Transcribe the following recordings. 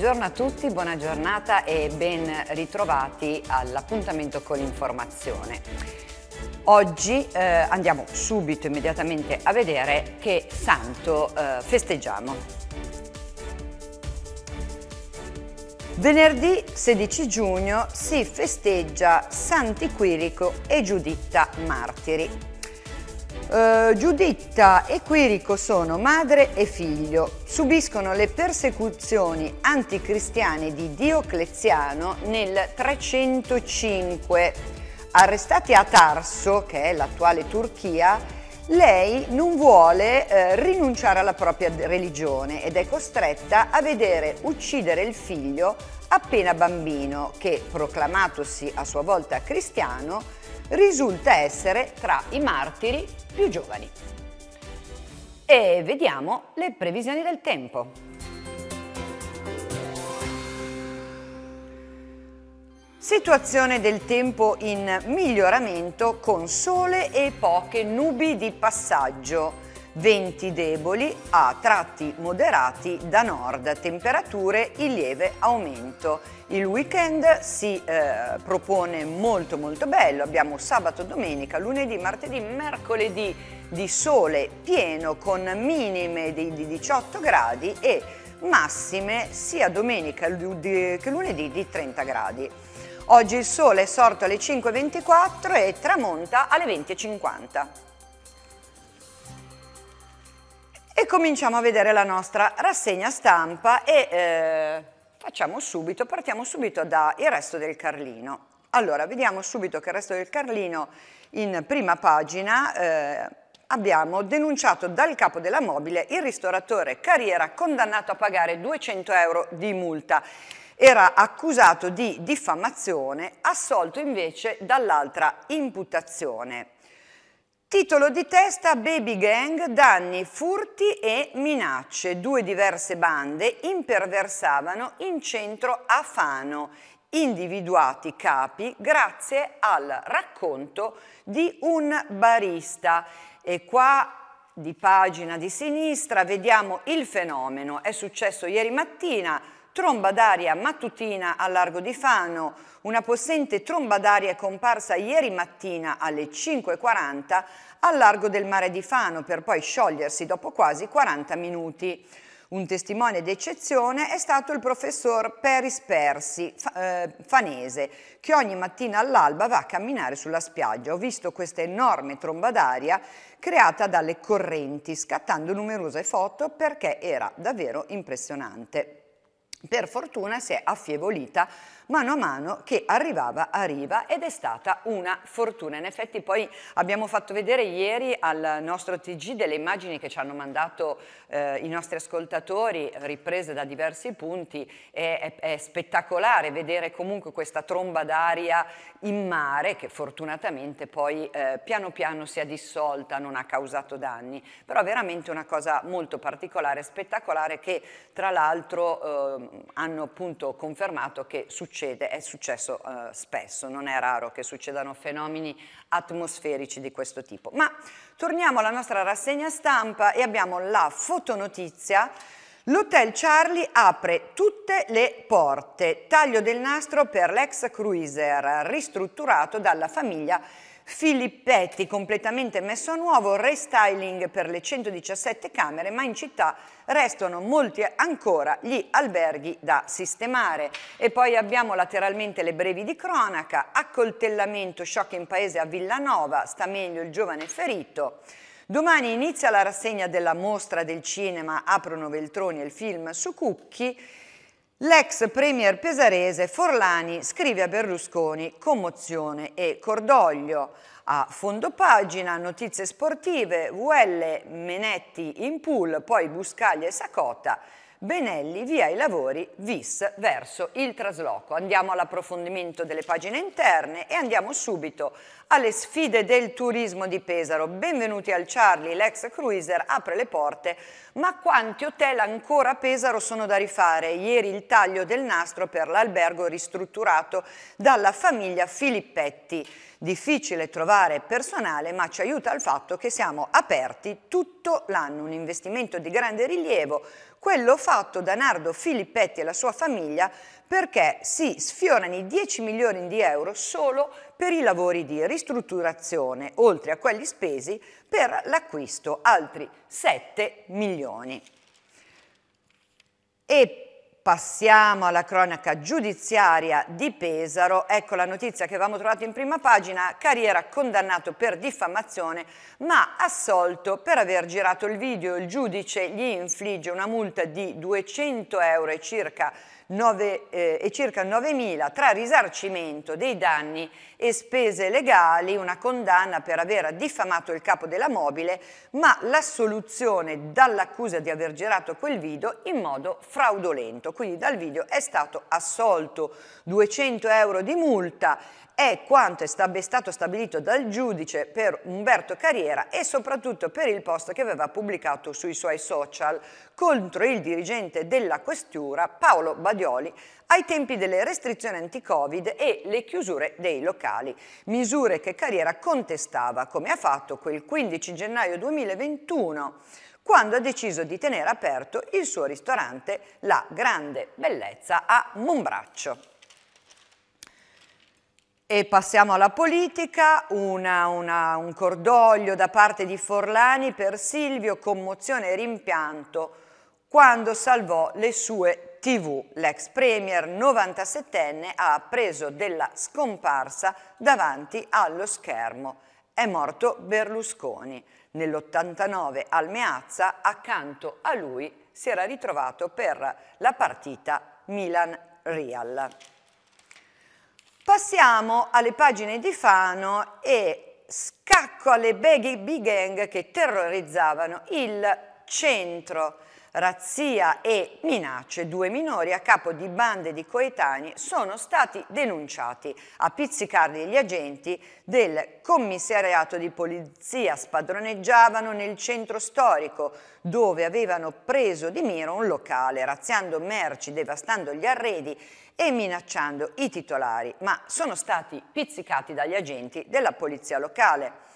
Buongiorno a tutti, buona giornata e ben ritrovati all'appuntamento con l'informazione. Oggi eh, andiamo subito, immediatamente a vedere che santo eh, festeggiamo. Venerdì 16 giugno si festeggia Santi Quirico e Giuditta Martiri, eh, Giuditta e Quirico sono madre e figlio. Subiscono le persecuzioni anticristiane di Diocleziano nel 305. Arrestati a Tarso, che è l'attuale Turchia, lei non vuole eh, rinunciare alla propria religione ed è costretta a vedere uccidere il figlio appena bambino che, proclamatosi a sua volta cristiano, risulta essere tra i martiri più giovani. E vediamo le previsioni del tempo. Situazione del tempo in miglioramento con sole e poche nubi di passaggio. Venti deboli a tratti moderati da nord, temperature in lieve aumento il weekend si eh, propone molto molto bello, abbiamo sabato, domenica, lunedì, martedì, mercoledì di sole pieno con minime di, di 18 gradi e massime sia domenica che lunedì di 30 gradi. Oggi il sole è sorto alle 5.24 e tramonta alle 20.50. E cominciamo a vedere la nostra rassegna stampa e... Eh, Facciamo subito, partiamo subito dal resto del Carlino. Allora, vediamo subito che il resto del Carlino in prima pagina eh, abbiamo denunciato dal capo della mobile il ristoratore Carriera condannato a pagare 200 euro di multa. Era accusato di diffamazione, assolto invece dall'altra imputazione. Titolo di testa Baby Gang, danni, furti e minacce. Due diverse bande imperversavano in centro a Fano, individuati capi grazie al racconto di un barista. E qua di pagina di sinistra vediamo il fenomeno. È successo ieri mattina tromba d'aria mattutina a Largo di Fano, una possente tromba d'aria è comparsa ieri mattina alle 5.40 a Largo del Mare di Fano per poi sciogliersi dopo quasi 40 minuti. Un testimone d'eccezione è stato il professor Peris Persi, eh, fanese, che ogni mattina all'alba va a camminare sulla spiaggia. Ho visto questa enorme tromba d'aria creata dalle correnti, scattando numerose foto perché era davvero impressionante per fortuna si è affievolita mano a mano che arrivava a riva ed è stata una fortuna. In effetti poi abbiamo fatto vedere ieri al nostro TG delle immagini che ci hanno mandato eh, i nostri ascoltatori riprese da diversi punti, è, è, è spettacolare vedere comunque questa tromba d'aria in mare che fortunatamente poi eh, piano piano si è dissolta, non ha causato danni, però veramente una cosa molto particolare, spettacolare che tra l'altro eh, hanno appunto confermato che succede succede, è successo eh, spesso, non è raro che succedano fenomeni atmosferici di questo tipo. Ma torniamo alla nostra rassegna stampa e abbiamo la fotonotizia. L'Hotel Charlie apre tutte le porte, taglio del nastro per l'ex cruiser ristrutturato dalla famiglia Filippetti completamente messo a nuovo, restyling per le 117 camere, ma in città restano molti ancora gli alberghi da sistemare. E poi abbiamo lateralmente le brevi di cronaca, accoltellamento, shock in paese a Villanova, sta meglio il giovane ferito. Domani inizia la rassegna della mostra del cinema Aprono Veltroni e il film su Cucchi L'ex premier pesarese Forlani scrive a Berlusconi commozione e cordoglio. A fondo pagina, notizie sportive, VL, Menetti in pool, poi Buscaglia e Sacota Benelli via i lavori vis verso il trasloco. Andiamo all'approfondimento delle pagine interne e andiamo subito alle sfide del turismo di Pesaro. Benvenuti al Charlie, l'ex cruiser apre le porte, ma quanti hotel ancora a Pesaro sono da rifare? Ieri il taglio del nastro per l'albergo ristrutturato dalla famiglia Filippetti. Difficile trovare personale, ma ci aiuta il fatto che siamo aperti tutto l'anno, un investimento di grande rilievo quello fatto da Nardo Filippetti e la sua famiglia perché si sfiorano i 10 milioni di euro solo per i lavori di ristrutturazione, oltre a quelli spesi per l'acquisto, altri 7 milioni. E Passiamo alla cronaca giudiziaria di Pesaro. Ecco la notizia che avevamo trovato in prima pagina. Carriera condannato per diffamazione ma assolto per aver girato il video. Il giudice gli infligge una multa di 200 euro e circa 9, eh, e circa 9.000 tra risarcimento dei danni e spese legali, una condanna per aver diffamato il capo della mobile, ma l'assoluzione dall'accusa di aver girato quel video in modo fraudolento. Quindi dal video è stato assolto 200 euro di multa è quanto è stato stabilito dal giudice per Umberto Carriera e soprattutto per il post che aveva pubblicato sui suoi social contro il dirigente della questura Paolo Badioli ai tempi delle restrizioni anti-Covid e le chiusure dei locali, misure che Carriera contestava come ha fatto quel 15 gennaio 2021 quando ha deciso di tenere aperto il suo ristorante La Grande Bellezza a Monbraccio. E passiamo alla politica, una, una, un cordoglio da parte di Forlani per Silvio, commozione e rimpianto quando salvò le sue tv. L'ex premier 97enne ha appreso della scomparsa davanti allo schermo. È morto Berlusconi. Nell'89 al Meazza accanto a lui si era ritrovato per la partita Milan-Real. Passiamo alle pagine di Fano e scacco alle big gang che terrorizzavano il centro. Razzia e minacce, due minori a capo di bande di coetanei sono stati denunciati a pizzicarli gli agenti del commissariato di polizia. Spadroneggiavano nel centro storico dove avevano preso di mira un locale, razziando merci, devastando gli arredi e minacciando i titolari, ma sono stati pizzicati dagli agenti della polizia locale.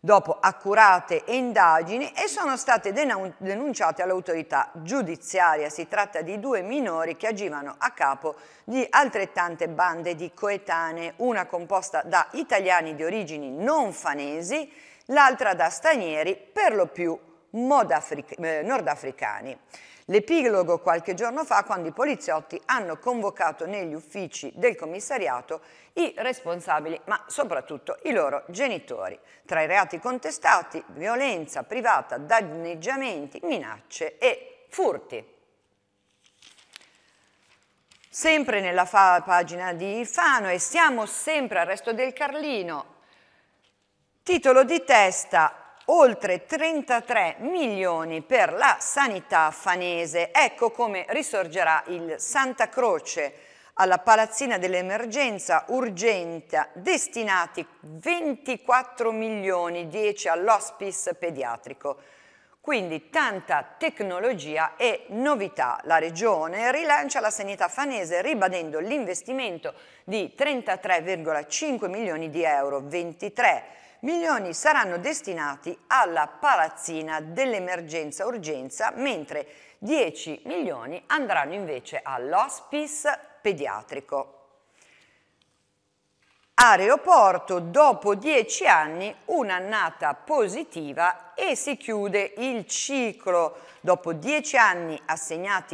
Dopo accurate indagini e sono state denunciate all'autorità giudiziaria. Si tratta di due minori che agivano a capo di altrettante bande di coetanee, una composta da italiani di origini non fanesi, l'altra da stranieri, per lo più eh, nordafricani. L'epilogo qualche giorno fa quando i poliziotti hanno convocato negli uffici del commissariato i responsabili, ma soprattutto i loro genitori. Tra i reati contestati, violenza privata, danneggiamenti, minacce e furti. Sempre nella pagina di Fano e siamo sempre al resto del Carlino, Titolo di testa, oltre 33 milioni per la sanità fanese. Ecco come risorgerà il Santa Croce alla palazzina dell'emergenza urgente, destinati 24 milioni, 10 all'ospice pediatrico. Quindi tanta tecnologia e novità. La Regione rilancia la sanità fanese ribadendo l'investimento di 33,5 milioni di euro, 23 milioni milioni saranno destinati alla palazzina dell'emergenza-urgenza, mentre 10 milioni andranno invece all'hospice pediatrico. Aeroporto, dopo dieci anni, un'annata positiva e si chiude il ciclo. Dopo dieci anni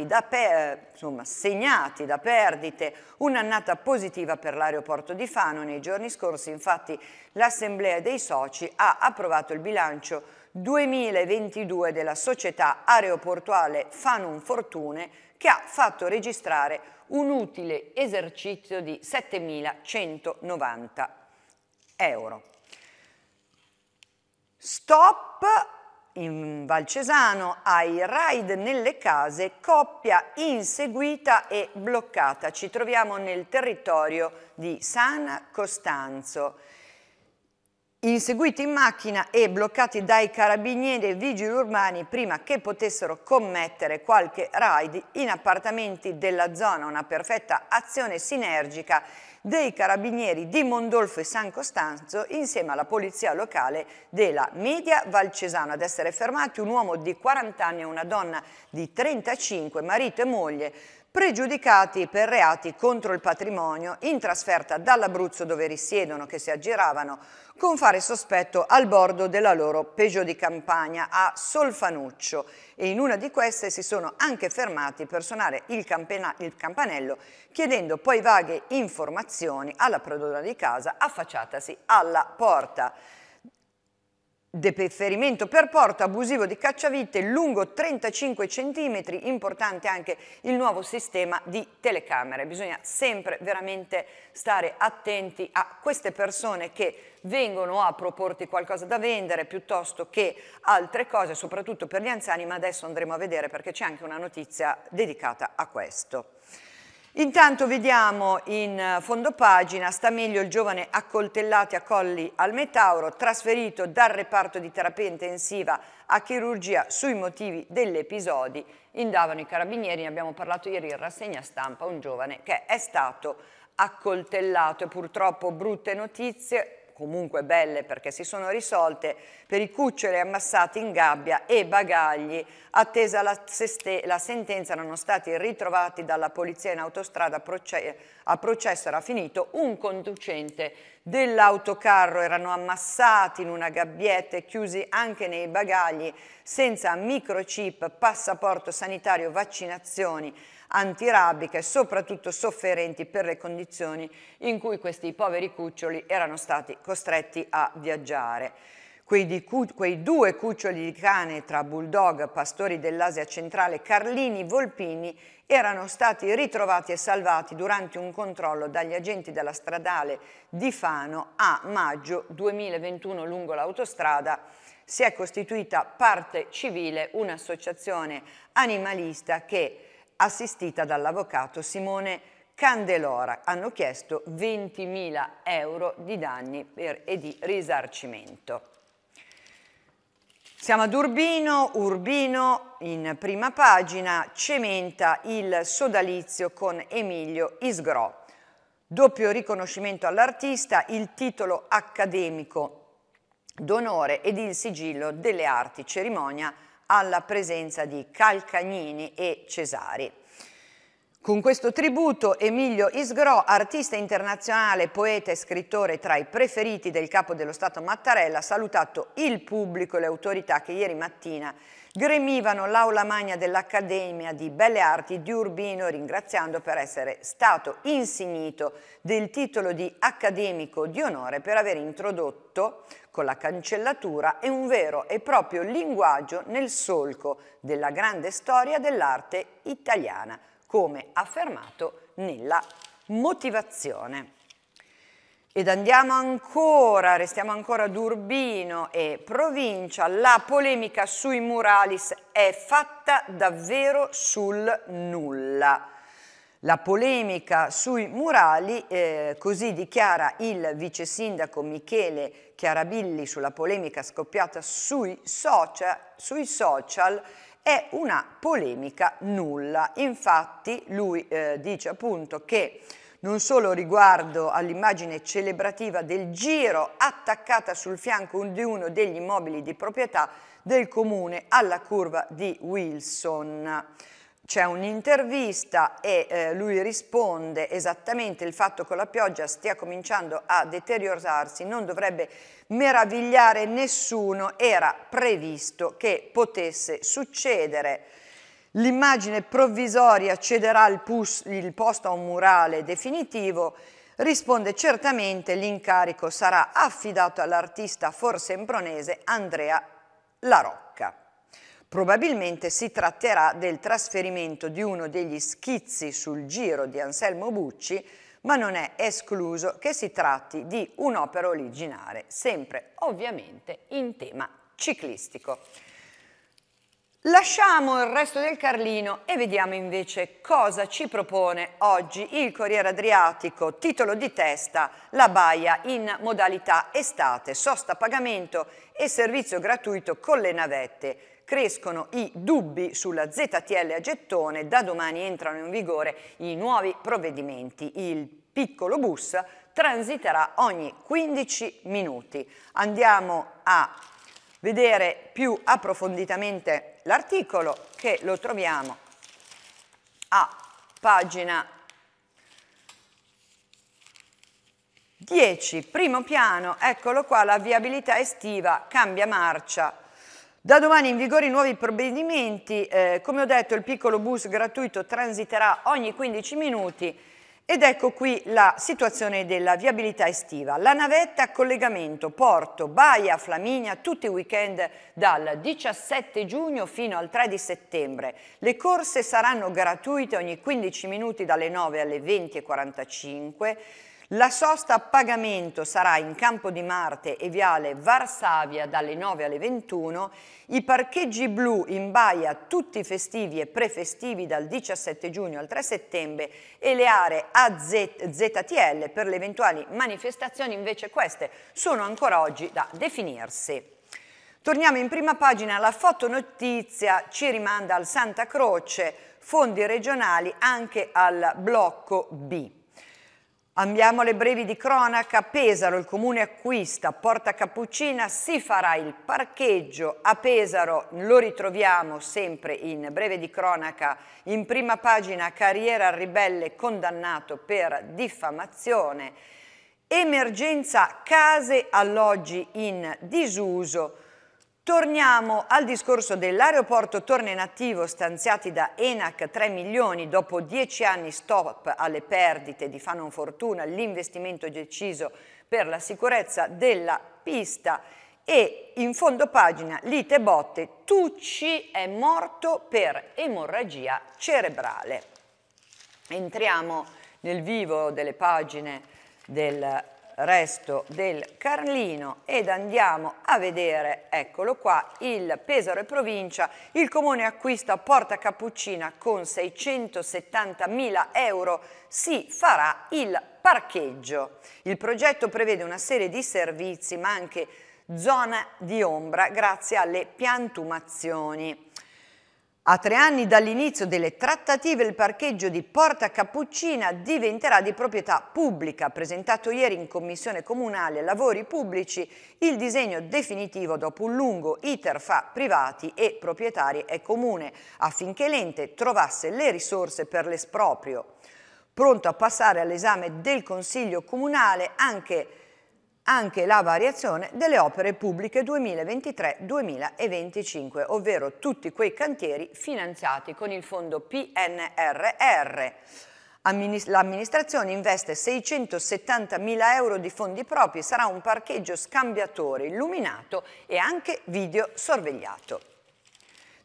da per, eh, insomma, segnati da perdite, un'annata positiva per l'aeroporto di Fano. Nei giorni scorsi, infatti, l'Assemblea dei Soci ha approvato il bilancio 2022 della società aeroportuale Fanum Fortune, che ha fatto registrare un utile esercizio di 7.190 euro. Stop in Valcesano ai raid nelle case, coppia inseguita e bloccata. Ci troviamo nel territorio di San Costanzo inseguiti in macchina e bloccati dai carabinieri e vigili urbani prima che potessero commettere qualche raid in appartamenti della zona, una perfetta azione sinergica dei carabinieri di Mondolfo e San Costanzo insieme alla polizia locale della media Valcesano. Ad essere fermati un uomo di 40 anni e una donna di 35, marito e moglie, pregiudicati per reati contro il patrimonio in trasferta dall'Abruzzo dove risiedono che si aggiravano con fare sospetto al bordo della loro Peugeot di campagna a Solfanuccio e in una di queste si sono anche fermati per suonare il, il campanello chiedendo poi vaghe informazioni alla padrona di casa affacciatasi alla porta depeferimento per porto abusivo di cacciavite lungo 35 cm, importante anche il nuovo sistema di telecamere. Bisogna sempre veramente stare attenti a queste persone che vengono a proporti qualcosa da vendere piuttosto che altre cose, soprattutto per gli anziani, ma adesso andremo a vedere perché c'è anche una notizia dedicata a questo. Intanto vediamo in eh, fondo pagina, sta meglio il giovane accoltellato a Colli al Metauro, trasferito dal reparto di terapia intensiva a chirurgia sui motivi degli episodi. Indavano i carabinieri, ne abbiamo parlato ieri in rassegna stampa, un giovane che è stato accoltellato e purtroppo brutte notizie, comunque belle perché si sono risolte, per i cuccioli ammassati in gabbia e bagagli, attesa la, la sentenza, erano stati ritrovati dalla polizia in autostrada, proce a processo era finito un conducente dell'autocarro, erano ammassati in una gabbietta e chiusi anche nei bagagli senza microchip, passaporto sanitario, vaccinazioni antirabica soprattutto sofferenti per le condizioni in cui questi poveri cuccioli erano stati costretti a viaggiare. Quei, di, quei, due cuccioli di cane tra bulldog, pastori dell'Asia centrale, Carlini, e Volpini, erano stati ritrovati e salvati durante un controllo dagli agenti della stradale di Fano a maggio 2021 lungo l'autostrada. Si è costituita parte civile un'associazione animalista che assistita dall'avvocato Simone Candelora. Hanno chiesto 20.000 euro di danni per, e di risarcimento. Siamo ad Urbino, Urbino in prima pagina cementa il sodalizio con Emilio Isgro. Doppio riconoscimento all'artista, il titolo accademico d'onore ed il sigillo delle arti cerimonia alla presenza di Calcagnini e Cesari. Con questo tributo Emilio Isgro, artista internazionale, poeta e scrittore tra i preferiti del capo dello Stato Mattarella, ha salutato il pubblico e le autorità che ieri mattina gremivano l'aula magna dell'Accademia di Belle Arti di Urbino ringraziando per essere stato insignito del titolo di accademico di onore per aver introdotto con la cancellatura e un vero e proprio linguaggio nel solco della grande storia dell'arte italiana come affermato nella motivazione. Ed andiamo ancora, restiamo ancora ad Urbino e provincia, la polemica sui muralis è fatta davvero sul nulla. La polemica sui murali, eh, così dichiara il vice sindaco Michele Chiarabilli sulla polemica scoppiata sui social, sui social è una polemica nulla. Infatti lui eh, dice appunto che non solo riguardo all'immagine celebrativa del giro attaccata sul fianco di uno degli immobili di proprietà del comune alla curva di Wilson. C'è un'intervista e eh, lui risponde esattamente il fatto che la pioggia stia cominciando a deteriorarsi non dovrebbe meravigliare nessuno, era previsto che potesse succedere. L'immagine provvisoria cederà il, pus, il posto a un murale definitivo, risponde certamente l'incarico sarà affidato all'artista forsempronese Andrea Larocca. Probabilmente si tratterà del trasferimento di uno degli schizzi sul giro di Anselmo Bucci ma non è escluso che si tratti di un'opera originale, sempre ovviamente in tema ciclistico. Lasciamo il resto del Carlino e vediamo invece cosa ci propone oggi il Corriere Adriatico, titolo di testa, la baia in modalità estate, sosta a pagamento e servizio gratuito con le navette crescono i dubbi sulla ZTL a gettone, da domani entrano in vigore i nuovi provvedimenti. Il piccolo bus transiterà ogni 15 minuti. Andiamo a vedere più approfonditamente l'articolo che lo troviamo a pagina 10, primo piano, eccolo qua, la viabilità estiva cambia marcia da domani in vigore i nuovi provvedimenti, eh, come ho detto il piccolo bus gratuito transiterà ogni 15 minuti ed ecco qui la situazione della viabilità estiva. La navetta a collegamento Porto, Baia, Flaminia tutti i weekend dal 17 giugno fino al 3 di settembre. Le corse saranno gratuite ogni 15 minuti dalle 9 alle 20.45 la sosta a pagamento sarà in Campo di Marte e Viale Varsavia dalle 9 alle 21, i parcheggi blu in Baia tutti festivi e prefestivi dal 17 giugno al 3 settembre e le aree AZTL per le eventuali manifestazioni invece queste sono ancora oggi da definirsi. Torniamo in prima pagina, la fotonotizia ci rimanda al Santa Croce, fondi regionali anche al blocco B. Andiamo alle brevi di cronaca. Pesaro, il comune acquista Porta Cappuccina, si farà il parcheggio a Pesaro. Lo ritroviamo sempre in breve di cronaca. In prima pagina, carriera ribelle condannato per diffamazione. Emergenza case alloggi in disuso. Torniamo al discorso dell'aeroporto torna in attivo stanziati da ENAC 3 milioni dopo 10 anni stop alle perdite di Fanon Fortuna, l'investimento deciso per la sicurezza della pista e in fondo pagina lite botte Tucci è morto per emorragia cerebrale. Entriamo nel vivo delle pagine del resto del Carlino ed andiamo a vedere, eccolo qua, il Pesaro e provincia, il comune acquista Porta Cappuccina con 670.000 euro, si farà il parcheggio. Il progetto prevede una serie di servizi ma anche zona di ombra grazie alle piantumazioni. A tre anni dall'inizio delle trattative il parcheggio di Porta Cappuccina diventerà di proprietà pubblica. Presentato ieri in Commissione Comunale Lavori Pubblici, il disegno definitivo dopo un lungo iter fra privati e proprietari è comune, affinché l'ente trovasse le risorse per l'esproprio. Pronto a passare all'esame del Consiglio Comunale anche anche la variazione delle opere pubbliche 2023-2025, ovvero tutti quei cantieri finanziati con il fondo PNRR. L'amministrazione investe 670.000 euro di fondi propri, sarà un parcheggio scambiatore illuminato e anche video sorvegliato.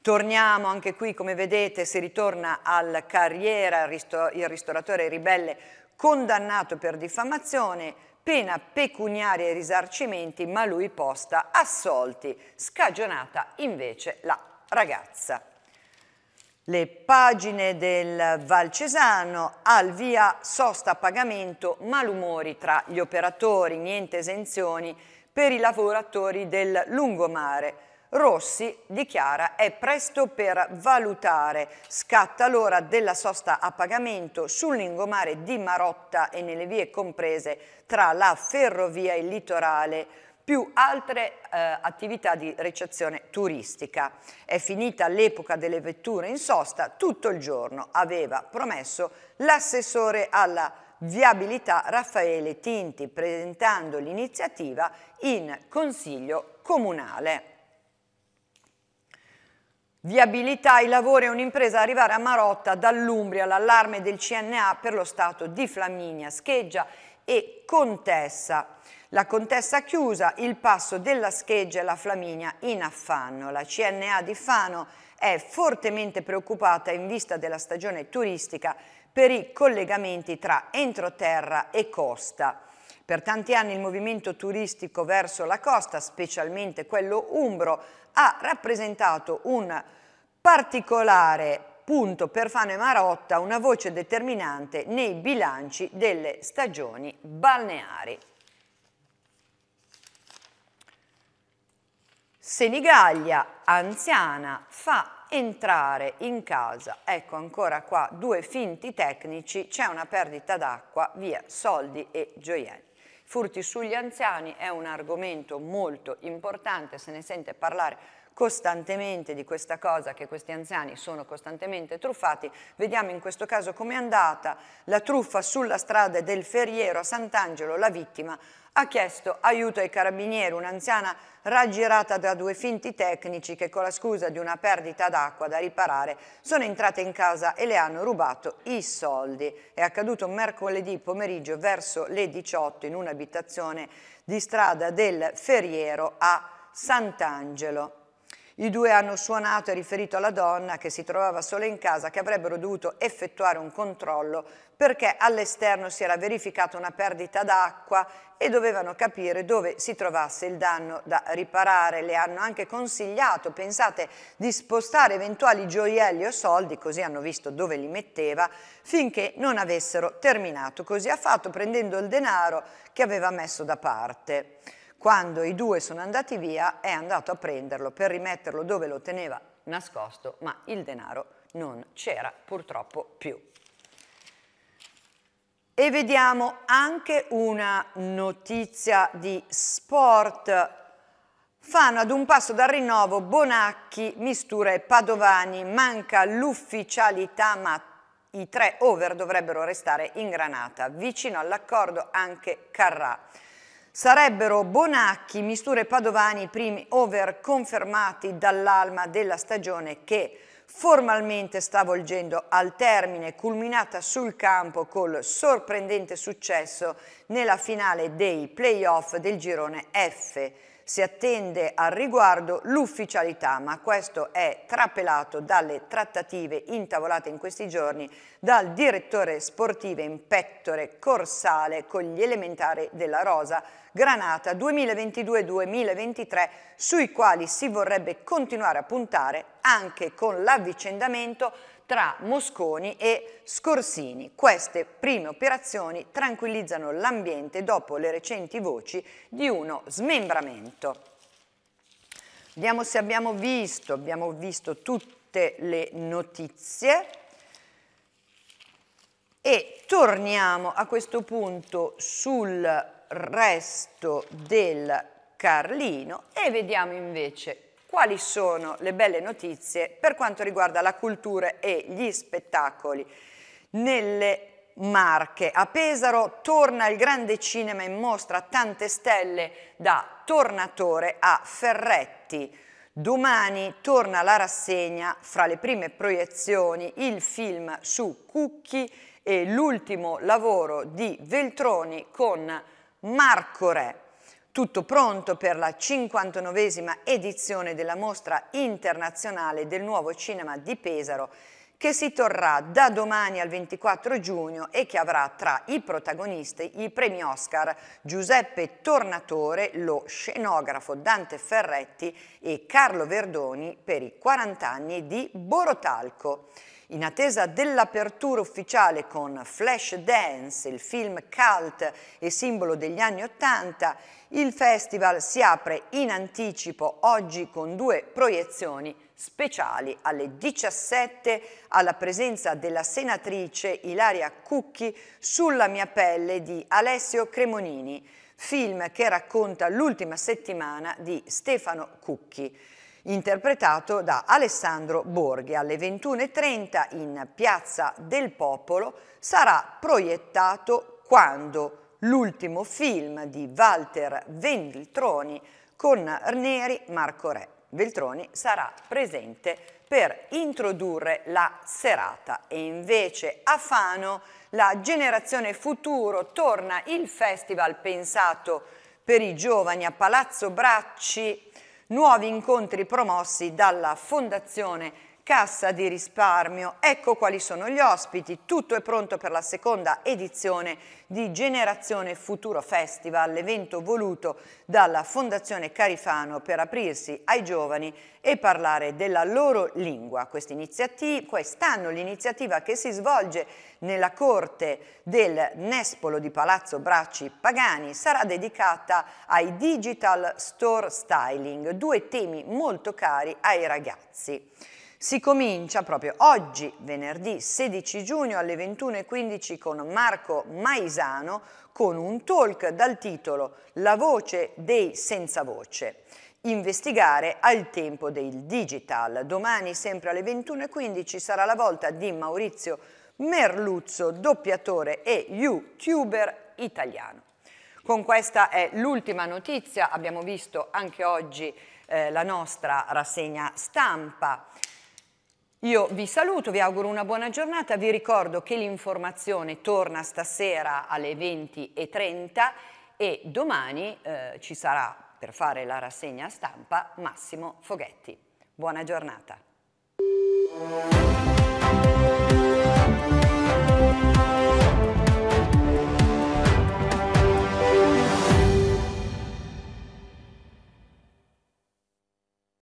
Torniamo anche qui, come vedete, si ritorna al Carriera, il ristoratore ribelle condannato per diffamazione, pena pecuniaria e risarcimenti, ma lui posta assolti, scagionata invece la ragazza. Le pagine del Valcesano, al via sosta pagamento, malumori tra gli operatori, niente esenzioni per i lavoratori del lungomare. Rossi dichiara è presto per valutare. Scatta l'ora della sosta a pagamento sul lungomare di Marotta e nelle vie comprese tra la ferrovia e il litorale più altre eh, attività di ricezione turistica. È finita l'epoca delle vetture in sosta tutto il giorno, aveva promesso l'assessore alla viabilità Raffaele Tinti presentando l'iniziativa in Consiglio Comunale. Viabilità, i lavori e un'impresa arrivare a Marotta dall'Umbria, l'allarme del CNA per lo stato di Flaminia, Scheggia e Contessa. La Contessa chiusa, il passo della Scheggia e la Flaminia in affanno. La CNA di Fano è fortemente preoccupata in vista della stagione turistica per i collegamenti tra entroterra e costa. Per tanti anni il movimento turistico verso la costa, specialmente quello umbro, ha rappresentato un particolare punto per Fano e Marotta, una voce determinante nei bilanci delle stagioni balneari. Senigallia, anziana, fa entrare in casa. Ecco ancora qua due finti tecnici, c'è una perdita d'acqua, via soldi e gioielli furti sugli anziani è un argomento molto importante, se ne sente parlare costantemente di questa cosa, che questi anziani sono costantemente truffati. Vediamo in questo caso com'è andata la truffa sulla strada del Ferriero a Sant'Angelo, la vittima ha chiesto aiuto ai carabinieri, un'anziana raggirata da due finti tecnici che con la scusa di una perdita d'acqua da riparare sono entrate in casa e le hanno rubato i soldi. È accaduto mercoledì pomeriggio verso le 18 in un'abitazione di strada del Ferriero a Sant'Angelo. I due hanno suonato e riferito alla donna che si trovava sola in casa che avrebbero dovuto effettuare un controllo perché all'esterno si era verificata una perdita d'acqua e dovevano capire dove si trovasse il danno da riparare. Le hanno anche consigliato, pensate, di spostare eventuali gioielli o soldi, così hanno visto dove li metteva, finché non avessero terminato. Così ha fatto prendendo il denaro che aveva messo da parte. Quando i due sono andati via è andato a prenderlo per rimetterlo dove lo teneva nascosto, ma il denaro non c'era purtroppo più. E vediamo anche una notizia di sport. Fanno ad un passo dal rinnovo Bonacchi, Mistura e Padovani. Manca l'ufficialità, ma i tre over dovrebbero restare in granata. Vicino all'accordo anche Carrà. Sarebbero Bonacchi, Misture e Padovani i primi over confermati dall'Alma della stagione che formalmente sta volgendo al termine, culminata sul campo col sorprendente successo nella finale dei playoff del girone F. Si attende al riguardo l'ufficialità, ma questo è trapelato dalle trattative intavolate in questi giorni dal direttore sportivo in pettore corsale con gli elementari della Rosa Granata 2022-2023, sui quali si vorrebbe continuare a puntare anche con l'avvicendamento tra Mosconi e Scorsini. Queste prime operazioni tranquillizzano l'ambiente dopo le recenti voci di uno smembramento. Vediamo se abbiamo visto, abbiamo visto tutte le notizie e torniamo a questo punto sul resto del Carlino e vediamo invece quali sono le belle notizie per quanto riguarda la cultura e gli spettacoli nelle Marche. A Pesaro torna il grande cinema in mostra tante stelle da Tornatore a Ferretti. Domani torna la rassegna fra le prime proiezioni il film su Cucchi e l'ultimo lavoro di Veltroni con Marco Re tutto pronto per la 59esima edizione della mostra internazionale del nuovo cinema di Pesaro che si torrà da domani al 24 giugno e che avrà tra i protagonisti i premi Oscar Giuseppe Tornatore, lo scenografo Dante Ferretti e Carlo Verdoni per i 40 anni di Borotalco in attesa dell'apertura ufficiale con Flash Dance, il film cult e simbolo degli anni Ottanta, il festival si apre in anticipo oggi con due proiezioni speciali alle 17 alla presenza della senatrice Ilaria Cucchi sulla mia pelle di Alessio Cremonini, film che racconta l'ultima settimana di Stefano Cucchi interpretato da Alessandro Borghi. Alle 21.30 in Piazza del Popolo sarà proiettato quando l'ultimo film di Walter Venditroni con Neri Marco Re. Veltroni sarà presente per introdurre la serata e invece a Fano la Generazione Futuro torna il festival pensato per i giovani a Palazzo Bracci nuovi incontri promossi dalla Fondazione Cassa di risparmio, ecco quali sono gli ospiti, tutto è pronto per la seconda edizione di Generazione Futuro Festival, l'evento voluto dalla Fondazione Carifano per aprirsi ai giovani e parlare della loro lingua. Quest'anno l'iniziativa che si svolge nella corte del Nespolo di Palazzo Bracci Pagani sarà dedicata ai digital store styling, due temi molto cari ai ragazzi. Si comincia proprio oggi, venerdì 16 giugno alle 21.15 con Marco Maisano con un talk dal titolo La voce dei senza voce. Investigare al tempo del digital. Domani sempre alle 21.15 sarà la volta di Maurizio Merluzzo, doppiatore e youtuber italiano. Con questa è l'ultima notizia, abbiamo visto anche oggi eh, la nostra rassegna stampa. Io vi saluto, vi auguro una buona giornata, vi ricordo che l'informazione torna stasera alle 20.30 e domani eh, ci sarà per fare la rassegna stampa Massimo Foghetti. Buona giornata.